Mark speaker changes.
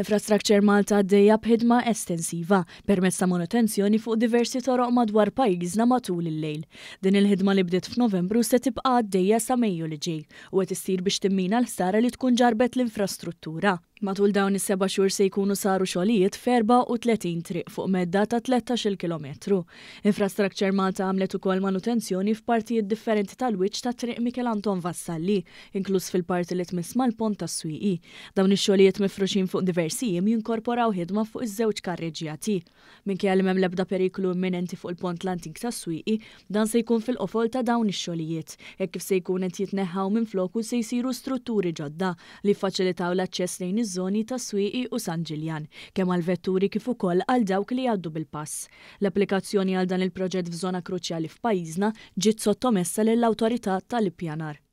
Speaker 1: Infrastructure Malta għaddejja bħidma estensiva permezz ta' manutenzjoni fuq diversi toroq madwar pajjiżna matul il-lejl. Din il-ħidma li bdiet f'Novembru se tibqa' għaddejja sa' Mejju li ġej u qed issir biex timmina l-ħsara li tkun ġarbet l-infrastruttura. Matul dawn is-seba' xhur se jkunu saru xogħlijiet 34 triq fuq medda ta' 13-il kilometru. Infrastructure Malta għamlet ukoll manutenzjoni f'partijiet differenti tal-wiċċ ta' triq Mikel Anton Vassalli, inklus fil-parti li tmiss mal-pont tas swiqi Dawn ix-xogħlijiet mifruxin fuq diversi jim jinkorporaw ħidma fuq iż-żewġ karreġjati. Min li mem lebda periklu imminenti fuq il-pont l-antik tas swiqi dan se jkun fil-qofol ta' dawn ix-xogħlijiet, jekk se jkun jitneħħaw minn floku se jsiru strutturi ġodda li faċilitaw l-aċċess lejn iż fiż-żoni ta' Swieqi u San Ġiljan, kemm għal vetturi kif ukoll għal dawk li jgħaddu bil-pass. L-applikazzjoni għal dan il-proġett f'żona kruċjali f'pajjiżna ġiet sottomessa lill-awtorità tal-ippjanar.